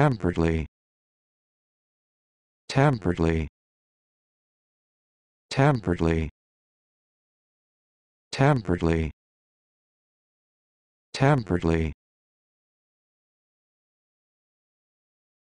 temperately temperately temperately temperately temperately